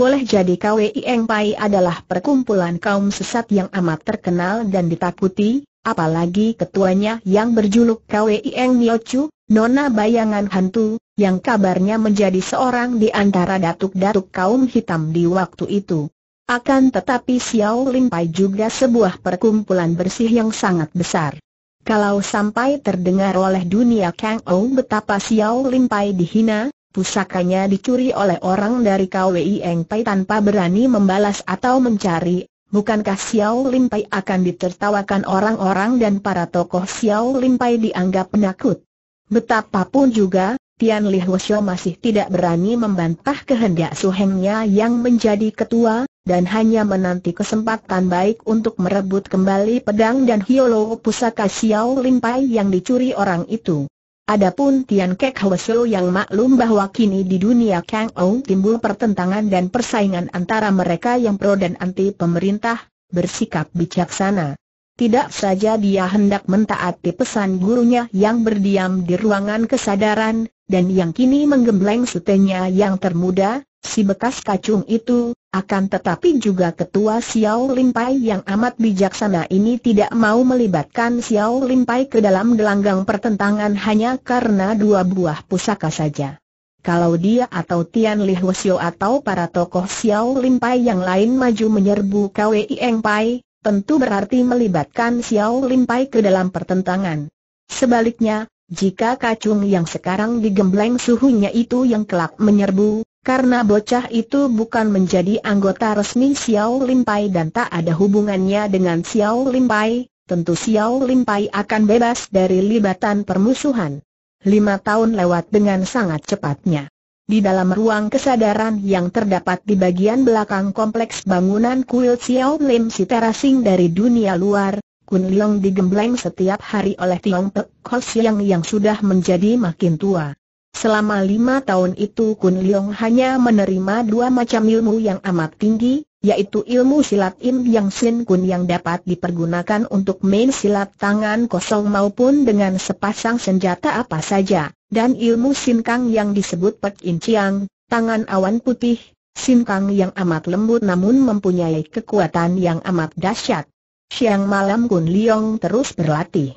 boleh jadi KWI Eng Pai adalah perkumpulan kaum sesat yang amat terkenal dan ditakuti, apalagi ketuanya yang berjuluk KWI Eng Miochu, Nona Bayangan Hantu, yang kabarnya menjadi seorang di antara datuk-datuk kaum hitam di waktu itu. Akan tetapi Xiao Ling Pai juga sebuah perkumpulan bersih yang sangat besar. Kalau sampai terdengar oleh dunia Kang Ou betapa Xiao Ling Pai dihina, pusakanya dicuri oleh orang dari KWI Eng Pai tanpa berani membalas atau mencari, bukankah Xiao Lim Pai akan ditertawakan orang-orang dan para tokoh Xiao Lim Pai dianggap penakut? Betapapun juga, Tian Li Huo masih tidak berani membantah kehendak suhengnya yang menjadi ketua, dan hanya menanti kesempatan baik untuk merebut kembali pedang dan hiolo pusaka Xiao Pai yang dicuri orang itu. Adapun Tian Kek Hwesho yang maklum bahwa kini di dunia Kang Ou timbul pertentangan dan persaingan antara mereka yang pro dan anti pemerintah, bersikap bijaksana. Tidak saja dia hendak mentaati pesan gurunya yang berdiam di ruangan kesadaran, dan yang kini menggembleng sutenya yang termuda, Si bekas kacung itu, akan tetapi juga ketua Xiao Limpai yang amat bijaksana ini tidak mau melibatkan Xiao Limpai ke dalam gelanggang pertentangan hanya karena dua buah pusaka saja. Kalau dia atau Tian Li Huosio atau para tokoh Xiao Limpai yang lain maju menyerbu Kwei Eng Pai, tentu berarti melibatkan Xiao Limpai ke dalam pertentangan. Sebaliknya, jika kacung yang sekarang digembleng suhunya itu yang kelak menyerbu, karena bocah itu bukan menjadi anggota resmi Xiao Limpai dan tak ada hubungannya dengan Xiao Limpai, tentu Xiao Limpai akan bebas dari libatan permusuhan. Lima tahun lewat dengan sangat cepatnya. Di dalam ruang kesadaran yang terdapat di bagian belakang kompleks bangunan kuil Xiao Lim si terasing dari dunia luar, Kun Leong digembleng setiap hari oleh Tiong Pek Ho Siang yang sudah menjadi makin tua. Selama lima tahun itu Kun Leong hanya menerima dua macam ilmu yang amat tinggi, yaitu ilmu silat Im Yang Sin Kun yang dapat dipergunakan untuk main silat tangan kosong maupun dengan sepasang senjata apa saja, dan ilmu Sin Kang yang disebut Pek In Chiang, tangan awan putih, Sin Kang yang amat lembut namun mempunyai kekuatan yang amat dahsyat. Siang malam Kun Leong terus berlatih.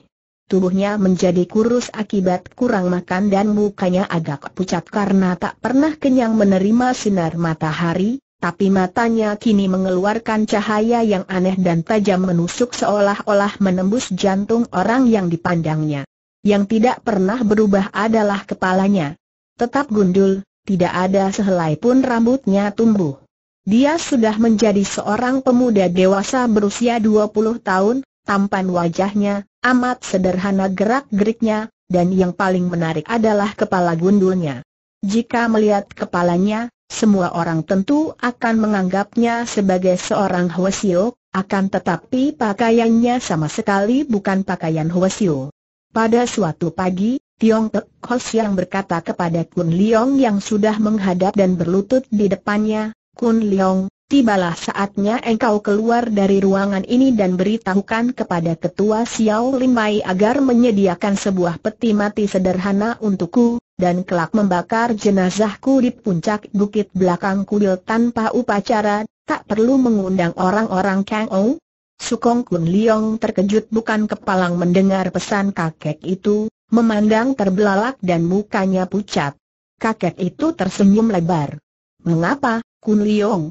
Tubuhnya menjadi kurus akibat kurang makan dan mukanya agak pucat karena tak pernah kenyang menerima sinar matahari, tapi matanya kini mengeluarkan cahaya yang aneh dan tajam menusuk seolah-olah menembus jantung orang yang dipandangnya. Yang tidak pernah berubah adalah kepalanya. Tetap gundul, tidak ada sehelai pun rambutnya tumbuh. Dia sudah menjadi seorang pemuda dewasa berusia 20 tahun, tampan wajahnya, Amat sederhana gerak-geriknya, dan yang paling menarik adalah kepala gundulnya. Jika melihat kepalanya, semua orang tentu akan menganggapnya sebagai seorang Hwasio, akan tetapi pakaiannya sama sekali bukan pakaian Hwasio. Pada suatu pagi, Tiong Te Kos yang berkata kepada Kun Leong yang sudah menghadap dan berlutut di depannya, Kun Leong, Tibalah saatnya engkau keluar dari ruangan ini dan beritahukan kepada ketua Xiao Limai agar menyediakan sebuah peti mati sederhana untukku, dan kelak membakar jenazahku di puncak bukit belakang kuil tanpa upacara, tak perlu mengundang orang-orang Kang Ou. Sukong Kun Liong terkejut bukan kepalang mendengar pesan kakek itu, memandang terbelalak dan mukanya pucat. Kakek itu tersenyum lebar. Mengapa, Kun Liong?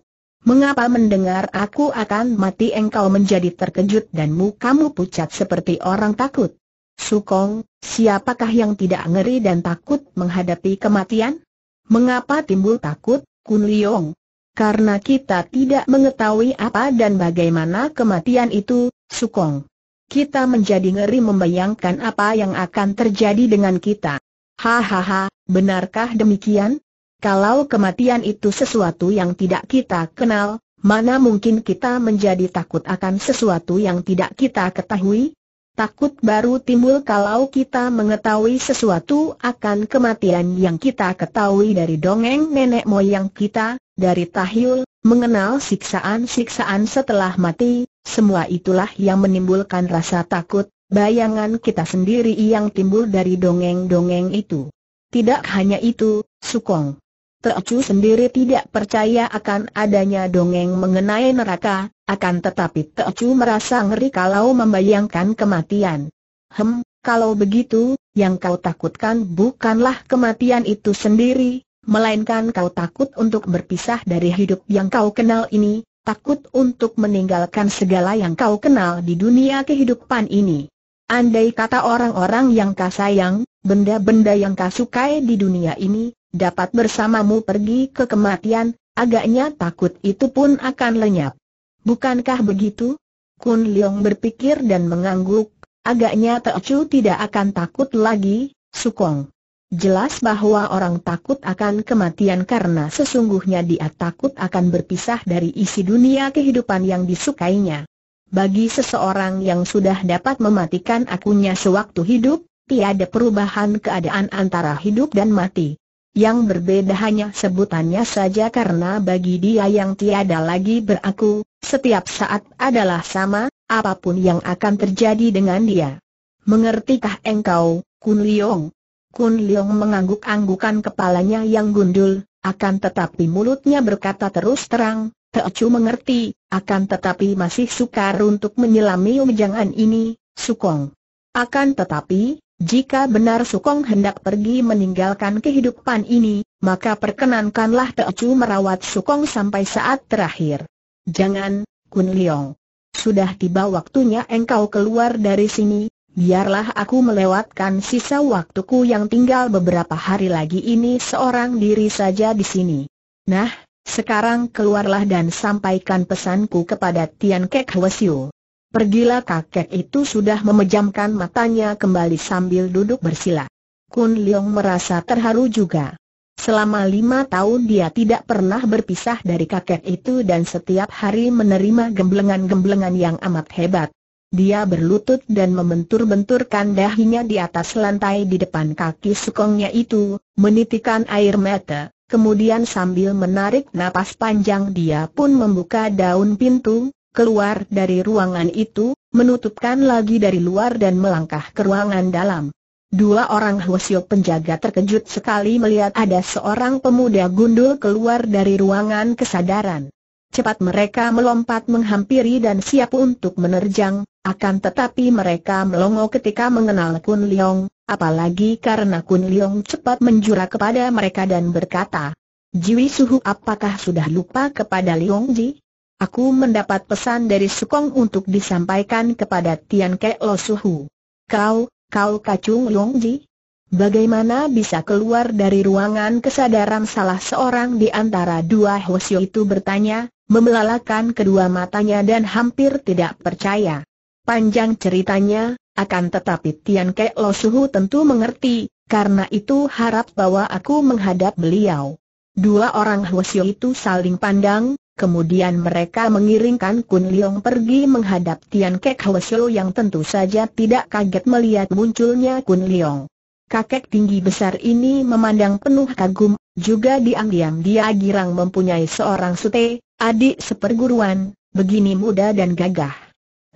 Mengapa mendengar aku akan mati engkau menjadi terkejut dan mukamu pucat seperti orang takut? Sukong, siapakah yang tidak ngeri dan takut menghadapi kematian? Mengapa timbul takut, Kun Liong? Karena kita tidak mengetahui apa dan bagaimana kematian itu, Sukong. Kita menjadi ngeri membayangkan apa yang akan terjadi dengan kita. Hahaha, benarkah demikian? Kalau kematian itu sesuatu yang tidak kita kenal, mana mungkin kita menjadi takut akan sesuatu yang tidak kita ketahui? Takut baru timbul kalau kita mengetahui sesuatu akan kematian yang kita ketahui dari dongeng nenek moyang kita, dari tahil, mengenal siksaan-siksaan setelah mati, semua itulah yang menimbulkan rasa takut, bayangan kita sendiri yang timbul dari dongeng-dongeng itu. Tidak hanya itu, Sukong. Teocu sendiri tidak percaya akan adanya dongeng mengenai neraka, akan tetapi Teocu merasa ngeri kalau membayangkan kematian. Hem, kalau begitu, yang kau takutkan bukanlah kematian itu sendiri, melainkan kau takut untuk berpisah dari hidup yang kau kenal ini, takut untuk meninggalkan segala yang kau kenal di dunia kehidupan ini. Andai kata orang-orang yang kau sayang, benda-benda yang kau sukai di dunia ini, dapat bersamamu pergi ke kematian, agaknya takut itu pun akan lenyap. Bukankah begitu? Kun Leong berpikir dan mengangguk, agaknya Teocu tidak akan takut lagi, Sukong. Jelas bahwa orang takut akan kematian karena sesungguhnya dia takut akan berpisah dari isi dunia kehidupan yang disukainya. Bagi seseorang yang sudah dapat mematikan akunya sewaktu hidup, tiada perubahan keadaan antara hidup dan mati yang berbeda hanya sebutannya saja karena bagi dia yang tiada lagi beraku, setiap saat adalah sama, apapun yang akan terjadi dengan dia. Mengertikah engkau, Kun Leong? Kun Leong mengangguk-anggukan kepalanya yang gundul, akan tetapi mulutnya berkata terus terang, Teocu mengerti, akan tetapi masih sukar untuk menyelami umjangan ini, Sukong. Akan tetapi, jika benar Sukong hendak pergi meninggalkan kehidupan ini, maka perkenankanlah Teocu merawat Sukong sampai saat terakhir. Jangan, Kun Liong. Sudah tiba waktunya engkau keluar dari sini, biarlah aku melewatkan sisa waktuku yang tinggal beberapa hari lagi ini seorang diri saja di sini. Nah, sekarang keluarlah dan sampaikan pesanku kepada Tian Kek Hwasyu. Pergilah kakek itu sudah memejamkan matanya kembali sambil duduk bersila. Kun Leong merasa terharu juga. Selama lima tahun dia tidak pernah berpisah dari kakek itu dan setiap hari menerima gemblengan-gemblengan yang amat hebat. Dia berlutut dan membentur-benturkan dahinya di atas lantai di depan kaki sukongnya itu, menitikan air mata, kemudian sambil menarik napas panjang dia pun membuka daun pintu, keluar dari ruangan itu, menutupkan lagi dari luar dan melangkah ke ruangan dalam. Dua orang Hwasyo penjaga terkejut sekali melihat ada seorang pemuda gundul keluar dari ruangan kesadaran. Cepat mereka melompat menghampiri dan siap untuk menerjang, akan tetapi mereka melongo ketika mengenal Kun Leong, apalagi karena Kun Leong cepat menjura kepada mereka dan berkata, Jiwi Suhu apakah sudah lupa kepada Leong Ji? Aku mendapat pesan dari Sukong untuk disampaikan kepada Tian Ke Lo Suhu. Kau, kau kacung Ji? Bagaimana bisa keluar dari ruangan kesadaran salah seorang di antara dua Hosio itu bertanya, membelalakan kedua matanya dan hampir tidak percaya. Panjang ceritanya, akan tetapi Tian Ke Lo Suhu tentu mengerti, karena itu harap bahwa aku menghadap beliau. Dua orang Hwasyo itu saling pandang, Kemudian mereka mengiringkan Kun Leong pergi menghadap Tian Kek Hwesyo yang tentu saja tidak kaget melihat munculnya Kun Leong. Kakek tinggi besar ini memandang penuh kagum, juga diam-diam dia girang mempunyai seorang sute, adik seperguruan, begini muda dan gagah.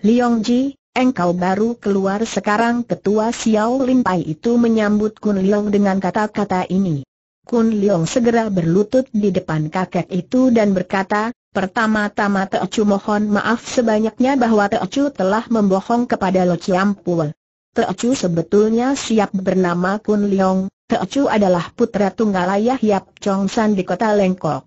Leong Ji, Engkau baru keluar sekarang ketua Xiao Lin Pai itu menyambut Kun Leong dengan kata-kata ini. Kun Leong segera berlutut di depan kakek itu dan berkata, Pertama-tama Teocu mohon maaf sebanyaknya bahwa Teocu telah membohong kepada Lo Chiam Pul. Teocu sebetulnya siap bernama Kun Leong, Teocu adalah putra tunggal ayah Yap Chong San di kota Lengkok.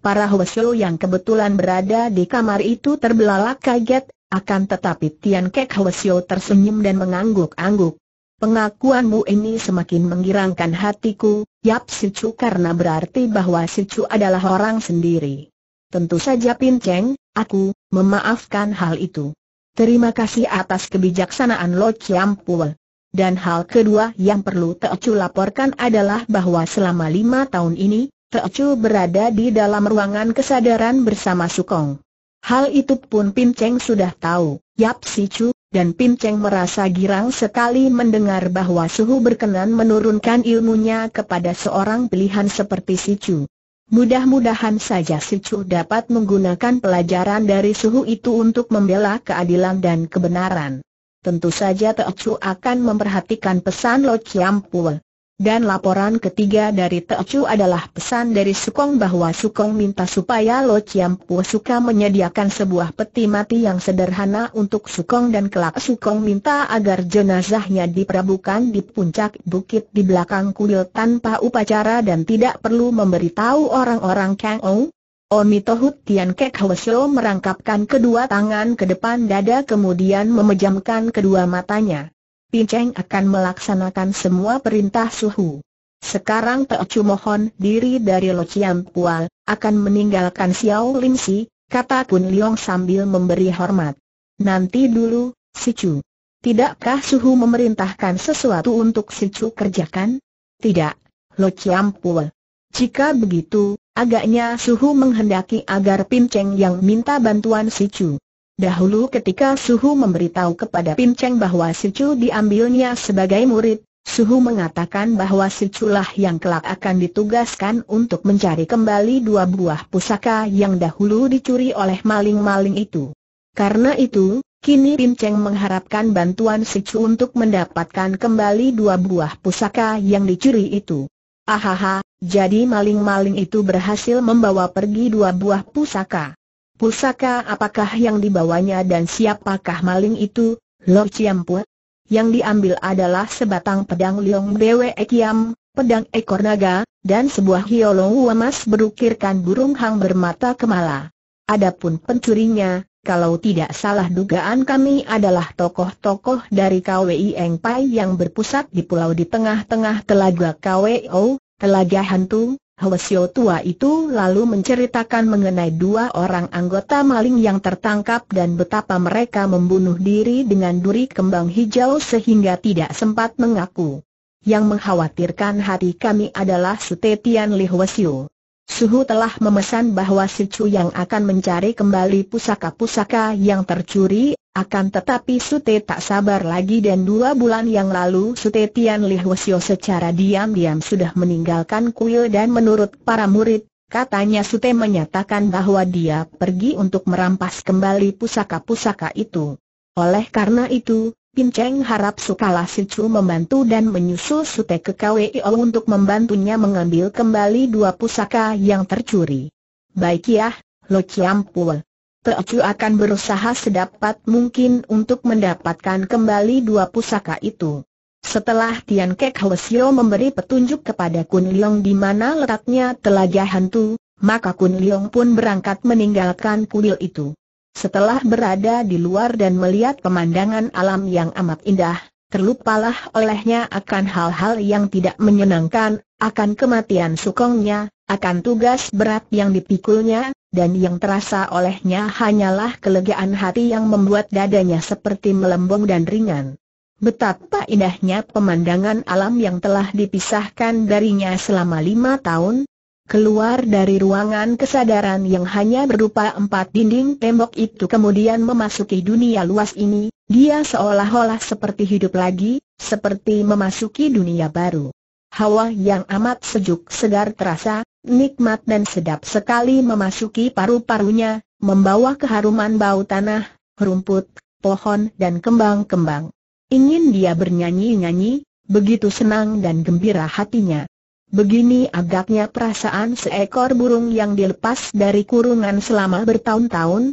Para Hwasyo yang kebetulan berada di kamar itu terbelalak kaget, akan tetapi Tian Kek Hwasyo tersenyum dan mengangguk-angguk. Pengakuanmu ini semakin menggirangkan hatiku, Yap Si Chu karena berarti bahwa Si Chu adalah orang sendiri. Tentu saja Pin Cheng, aku, memaafkan hal itu. Terima kasih atas kebijaksanaan Lo Chiam Pul. Dan hal kedua yang perlu Teocu laporkan adalah bahwa selama lima tahun ini, Teocu berada di dalam ruangan kesadaran bersama Sukong. Hal itu pun Pin Cheng sudah tahu, Yap Si Chu dan Pin Cheng merasa girang sekali mendengar bahwa Suhu berkenan menurunkan ilmunya kepada seorang pilihan seperti Si Chu. Mudah-mudahan saja Si Chu dapat menggunakan pelajaran dari Suhu itu untuk membela keadilan dan kebenaran. Tentu saja Teo Chu akan memperhatikan pesan Lo Chiam Pul. Dan laporan ketiga dari Teocu adalah pesan dari Sukong bahwa Sukong minta supaya Lo Chiam Pu suka menyediakan sebuah peti mati yang sederhana untuk Sukong dan kelak Sukong minta agar jenazahnya diperabukan di puncak bukit di belakang kuil tanpa upacara dan tidak perlu memberitahu orang-orang Kang Ou. Oni Tohut Tian Kek Hwesyo merangkapkan kedua tangan ke depan dada kemudian memejamkan kedua matanya. Pin Cheng akan melaksanakan semua perintah suhu. Sekarang Chu mohon diri dari Lo Chiang Pual, akan meninggalkan Xiao Lim Si, kata Kun Leong sambil memberi hormat. Nanti dulu, Si Chu. Tidakkah suhu memerintahkan sesuatu untuk Si Chu kerjakan? Tidak, Lo Chiang Pual. Jika begitu, agaknya suhu menghendaki agar Pin Cheng yang minta bantuan Si Chu Dahulu ketika Suhu memberitahu kepada Pin Cheng bahwa Si Chu diambilnya sebagai murid, Suhu mengatakan bahwa Si Chu lah yang kelak akan ditugaskan untuk mencari kembali dua buah pusaka yang dahulu dicuri oleh maling-maling itu. Karena itu, kini Pin Cheng mengharapkan bantuan Si Chu untuk mendapatkan kembali dua buah pusaka yang dicuri itu. Ahaha, jadi maling-maling itu berhasil membawa pergi dua buah pusaka. Pusaka apakah yang dibawanya dan siapakah maling itu, Lo Chiampu? Yang diambil adalah sebatang pedang Leong Dewe Kiam, pedang ekor naga, dan sebuah hiolong emas berukirkan burung hang bermata kemala. Adapun pencurinya, kalau tidak salah dugaan kami adalah tokoh-tokoh dari KWI Engpai yang berpusat di pulau di tengah-tengah telaga KWO, telaga hantu, Hwasyo tua itu lalu menceritakan mengenai dua orang anggota maling yang tertangkap dan betapa mereka membunuh diri dengan duri kembang hijau sehingga tidak sempat mengaku. Yang mengkhawatirkan hati kami adalah Sutetian Li Hwasyo. Suhu telah memesan bahwa si Chu yang akan mencari kembali pusaka-pusaka yang tercuri, akan tetapi Sute tak sabar lagi dan dua bulan yang lalu Sute Tian Li Hwasyo secara diam-diam sudah meninggalkan kuil dan menurut para murid, Katanya Sute menyatakan bahwa dia pergi untuk merampas kembali pusaka-pusaka itu. Oleh karena itu, Pin Cheng harap Sukala Chu membantu dan menyusul Sute ke KWIO untuk membantunya mengambil kembali dua pusaka yang tercuri. Baik ya, Lo Teo Chu akan berusaha sedapat mungkin untuk mendapatkan kembali dua pusaka itu. Setelah Tian Kek Hwesio memberi petunjuk kepada Kun Leong di mana letaknya telaga hantu, maka Kun Leong pun berangkat meninggalkan kuil itu. Setelah berada di luar dan melihat pemandangan alam yang amat indah, terlupalah olehnya akan hal-hal yang tidak menyenangkan, akan kematian sukongnya, akan tugas berat yang dipikulnya, dan yang terasa olehnya hanyalah kelegaan hati yang membuat dadanya seperti melembung dan ringan. Betapa indahnya pemandangan alam yang telah dipisahkan darinya selama lima tahun, Keluar dari ruangan kesadaran yang hanya berupa empat dinding tembok itu kemudian memasuki dunia luas ini, dia seolah-olah seperti hidup lagi, seperti memasuki dunia baru. Hawa yang amat sejuk segar terasa, nikmat dan sedap sekali memasuki paru-parunya, membawa keharuman bau tanah, rumput, pohon dan kembang-kembang. Ingin dia bernyanyi-nyanyi, begitu senang dan gembira hatinya. Begini agaknya perasaan seekor burung yang dilepas dari kurungan selama bertahun-tahun,